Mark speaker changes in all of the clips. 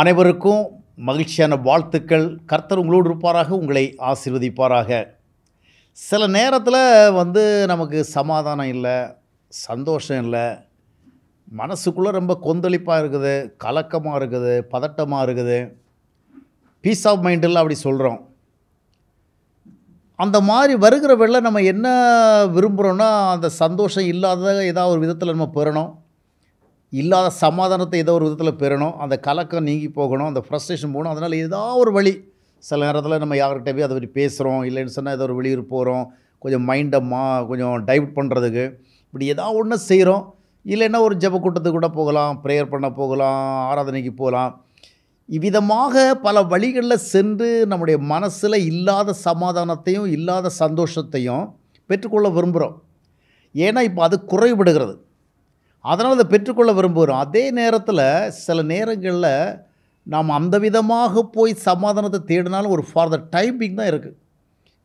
Speaker 1: அனைவருக்கும் மகிழ்ச்சியான வாழ்த்துக்கள் கர்த்தர் உங்களோடு இருப்பாராக உங்களை ஆசிர்வதிப்பாராக சில நேரத்தில் வந்து நமக்கு சமாதானம் இல்லை சந்தோஷம் இல்லை மனசுக்குள்ளே ரொம்ப கொந்தளிப்பாக இருக்குது கலக்கமாக இருக்குது பதட்டமாக இருக்குது பீஸ் ஆஃப் மைண்டில் அப்படி சொல்கிறோம் அந்த மாதிரி வருகிற வெளில நம்ம என்ன விரும்புகிறோன்னா அந்த சந்தோஷம் இல்லாத ஏதாவது ஒரு விதத்தில் நம்ம பெறணும் இல்லாத சமாதானத்தை ஏதோ ஒரு விதத்தில் பெறணும் அந்த கலக்கம் நீங்கி போகணும் அந்த ஃப்ரஸ்ட்ரேஷன் போகணும் அதனால் ஏதோ ஒரு வழி சில நேரத்தில் நம்ம யார்கிட்ட போய் அதை பற்றி பேசுகிறோம் இல்லைன்னு சொன்னால் ஏதோ ஒரு வெளியூர் போகிறோம் கொஞ்சம் மைண்டை மா கொஞ்சம் டைவர்ட் பண்ணுறதுக்கு இப்படி ஏதோ ஒன்று செய்கிறோம் இல்லைன்னா ஒரு ஜப கூட்டத்துக்கு கூட போகலாம் ப்ரேயர் பண்ண போகலாம் ஆராதனைக்கு போகலாம் இவ்விதமாக பல வழிகளில் சென்று நம்முடைய மனசில் இல்லாத சமாதானத்தையும் இல்லாத சந்தோஷத்தையும் பெற்றுக்கொள்ள விரும்புகிறோம் ஏன்னா இப்போ அது குறைபடுகிறது அதனால் அதை பெற்றுக்கொள்ள விரும்புகிறோம் அதே நேரத்தில் சில நேரங்களில் நாம் அந்த விதமாக போய் சமாதானத்தை தேடினாலும் ஒரு ஃபார் த டைமிங் தான் இருக்குது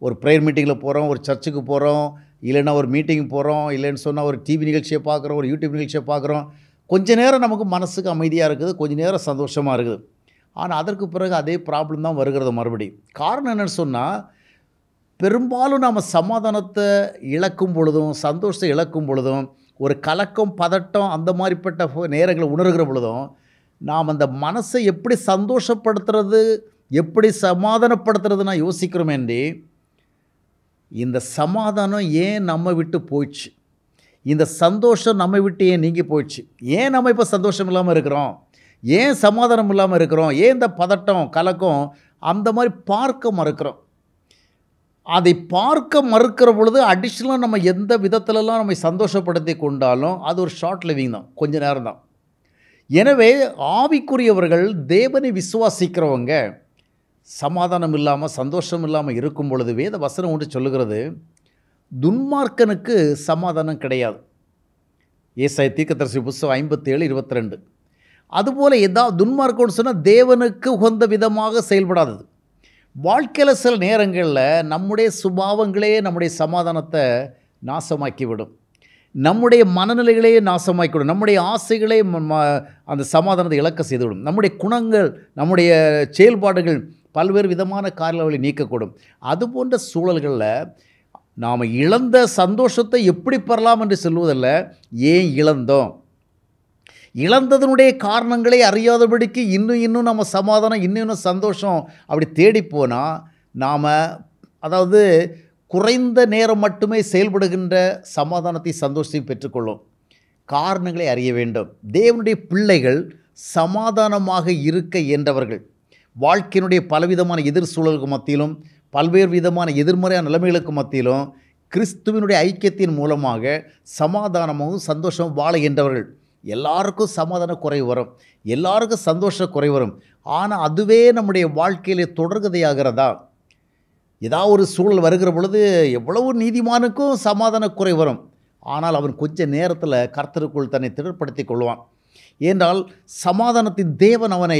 Speaker 1: ஒரு ப்ரேயர் மீட்டிங்கில் போகிறோம் ஒரு சர்ச்சுக்கு போகிறோம் இல்லைன்னா ஒரு மீட்டிங் போகிறோம் இல்லைன்னு சொன்னால் ஒரு டிவி நிகழ்ச்சியை பார்க்குறோம் ஒரு யூடியூப் நிகழ்ச்சியை பார்க்குறோம் கொஞ்சம் நேரம் நமக்கு மனசுக்கு அமைதியாக இருக்குது கொஞ்சம் நேரம் சந்தோஷமாக இருக்குது ஆனால் அதற்கு பிறகு அதே ப்ராப்ளம் தான் வருகிறது மறுபடியும் காரணம் என்னென்னு சொன்னால் பெரும்பாலும் நாம் சமாதானத்தை இழக்கும் பொழுதும் சந்தோஷத்தை இழக்கும் பொழுதும் ஒரு கலக்கம் பதட்டம் அந்த மாதிரிப்பட்ட நேரங்களை உணர்கிற பொழுதும் நாம் அந்த மனசை எப்படி சந்தோஷப்படுத்துறது எப்படி நான் யோசிக்கிறோமேண்டி இந்த சமாதானம் ஏன் நம்ம விட்டு போயிடுச்சு இந்த சந்தோஷம் நம்ம விட்டு ஏன் நீங்கி போயிடுச்சு ஏன் நம்ம இப்போ சந்தோஷம் இல்லாமல் இருக்கிறோம் ஏன் சமாதானம் இல்லாமல் இருக்கிறோம் ஏன் இந்த பதட்டம் கலக்கம் அந்த மாதிரி பார்க்க மறுக்கிறோம் அதை பார்க்க மறுக்கிற பொழுது அடிஷ்னலாக நம்ம எந்த விதத்திலலாம் நம்மை சந்தோஷப்படுத்தி கொண்டாலும் அது ஒரு ஷார்ட் லிவிங் தான் கொஞ்ச நேரம் தான் எனவே ஆவிக்குரியவர்கள் தேவனை விசுவாசிக்கிறவங்க சமாதானம் இல்லாமல் சந்தோஷம் இல்லாமல் இருக்கும் பொழுது வேத வசனம் ஒன்று சொல்லுகிறது துன்மார்க்கனுக்கு சமாதானம் கிடையாது ஏசாய தீர்க்கதரிசி புஸ்தகம் ஐம்பத்தேழு இருபத்தி ரெண்டு அதுபோல் எதா துன்மார்க்கம்னு சொன்னால் தேவனுக்கு உகந்த விதமாக செயல்படாதது வாழ்க்கையில் சில நேரங்களில் நம்முடைய சுபாவங்களே நம்முடைய சமாதானத்தை நாசமாக்கிவிடும் நம்முடைய மனநிலைகளையே நாசமாக்கிவிடும் நம்முடைய ஆசைகளே அந்த சமாதானத்தை இழக்க செய்துவிடும் நம்முடைய குணங்கள் நம்முடைய செயல்பாடுகள் பல்வேறு விதமான காரியங்களை நீக்கக்கூடும் அது போன்ற சூழல்களில் நாம் இழந்த சந்தோஷத்தை எப்படி பெறலாம் என்று சொல்வதில் ஏன் இழந்தோம் இழந்ததனுடைய காரணங்களை அறியாதபடிக்கு இன்னும் இன்னும் நம்ம சமாதானம் இன்னும் இன்னும் சந்தோஷம் அப்படி தேடி போனால் நாம் அதாவது குறைந்த நேரம் மட்டுமே செயல்படுகின்ற சமாதானத்தை சந்தோஷத்தையும் பெற்றுக்கொள்ளும் காரணங்களை அறிய வேண்டும் தேவனுடைய பிள்ளைகள் சமாதானமாக இருக்க என்றவர்கள் வாழ்க்கையினுடைய பலவிதமான எதிர் சூழலுக்கு மத்தியிலும் பல்வேறு விதமான எதிர்மறையான நிலைமைகளுக்கு மத்தியிலும் கிறிஸ்துவனுடைய ஐக்கியத்தின் மூலமாக சமாதானமும் சந்தோஷமும் வாழ என்றவர்கள் எல்லாருக்கும் சமாதான குறை வரும் எல்லாருக்கும் சந்தோஷ குறை வரும் ஆனால் அதுவே நம்முடைய வாழ்க்கையில் தொடர்கதையாகிறதா ஏதாவது ஒரு சூழல் வருகிற பொழுது எவ்வளவு நீதிமானுக்கும் சமாதான குறை வரும் ஆனால் அவன் கொஞ்ச நேரத்தில் கர்த்தருக்குள் தன்னை திடப்படுத்தி கொள்வான் ஏன்றால் சமாதானத்தின் தேவன் அவனை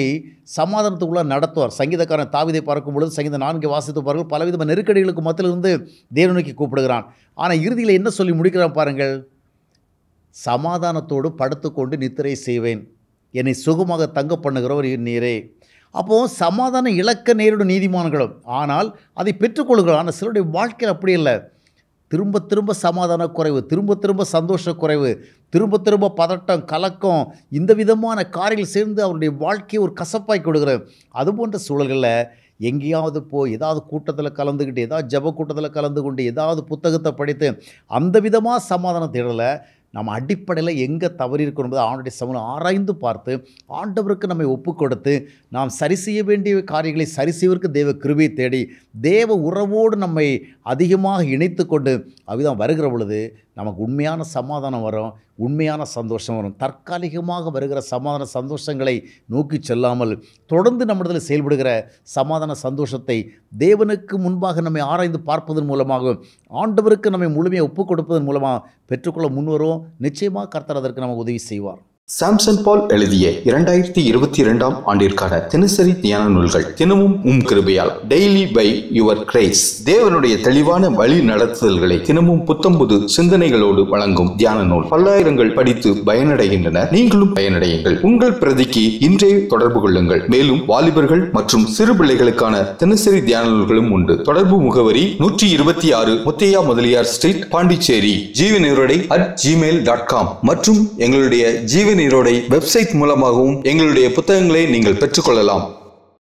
Speaker 1: சமாதானத்துக்குள்ளே நடத்துவார் சங்கீதக்காரன் தாவிதை பார்க்கும் பொழுது சங்கீத நான்கு வாசித்து பாருங்கள் பலவிதமான நெருக்கடிகளுக்கு மத்தியிலிருந்து தேவனுக்கு கூப்பிடுகிறான் ஆனால் இறுதியில் என்ன சொல்லி முடிக்கிறான் பாருங்கள் சமாதானத்தோடு படுத்துக்கொண்டு நித்திரை செய்வேன் என்னை சுகமாக தங்க பண்ணுகிறவர் நீரே அப்போது சமாதான இலக்க நேரிடும் நீதிமான்களும் ஆனால் அதை பெற்றுக்கொள்கிறோம் ஆனால் சிலருடைய வாழ்க்கையில் அப்படி இல்லை திரும்ப திரும்ப சமாதான குறைவு திரும்ப திரும்ப சந்தோஷ குறைவு திரும்ப திரும்ப பதட்டம் கலக்கம் இந்த விதமான காரில் சேர்ந்து அவருடைய வாழ்க்கையை ஒரு கசப்பாய் கொடுக்குறேன் அது போன்ற சூழல்களில் எங்கேயாவது போய் ஏதாவது கூட்டத்தில் கலந்துக்கிட்டு ஏதாவது ஜப கூட்டத்தில் கலந்து கொண்டு ஏதாவது புத்தகத்தை படித்து அந்த விதமாக சமாதானம் தேடலை நம்ம அடிப்படையில் எங்கே தவறி என்பதை ஆண்டுடைய சமூகம் ஆராய்ந்து பார்த்து ஆண்டவருக்கு நம்மை ஒப்பு கொடுத்து நாம் சரி செய்ய வேண்டிய காரியங்களை சரி செய்வதற்கு தேவ கிருபியை தேடி தேவ உறவோடு நம்மை அதிகமாக இணைத்து கொண்டு அவிதான் வருகிற பொழுது நமக்கு உண்மையான சமாதானம் வரும் உண்மையான சந்தோஷம் வரும் தற்காலிகமாக வருகிற சமாதான சந்தோஷங்களை நோக்கி செல்லாமல் தொடர்ந்து நம்மிடத்தில் செயல்படுகிற சமாதான சந்தோஷத்தை தேவனுக்கு முன்பாக நம்மை ஆராய்ந்து பார்ப்பதன் மூலமாக ஆண்டவருக்கு நம்மை முழுமையாக ஒப்புக் கொடுப்பதன் மூலமாக பெற்றுக்கொள்ள முன்வரும் நிச்சயமாக கர்த்தர் அதற்கு நம்ம உதவி செய்வார்
Speaker 2: சாம்சன் பால் எழுதிய இரண்டாயிரத்தி இருபத்தி இரண்டாம் ஆண்டிற்கான தினசரி தியான நூல்கள் தினமும் உம் கிருபையால் டெய்லி பை யுவர் கிரேஸ் தேவனுடைய தெளிவான வழி நடத்துதல்களை தினமும் புத்தம்புது சிந்தனைகளோடு வழங்கும் தியான நூல் பல்லாயிரங்கள் படித்து பயனடைகின்றன நீங்களும் பயனடையுங்கள் உங்கள் பிரதிக்கு இன்றே தொடர்பு கொள்ளுங்கள் மேலும் வாலிபர்கள் மற்றும் சிறு பிள்ளைகளுக்கான தினசரி தியான நூல்களும் உண்டு தொடர்பு முகவரி நூற்றி இருபத்தி ஆறு Muthaiya Mudaliar street Pondicherry Jeevan at Gmail dot com மற்றும் எங்களுடைய ஜீவன் நீரோடை வெப்சைட் மூலமாகவும் எங்களுடைய புத்தகங்களை நீங்கள் பெற்றுக்கொள்ளலாம்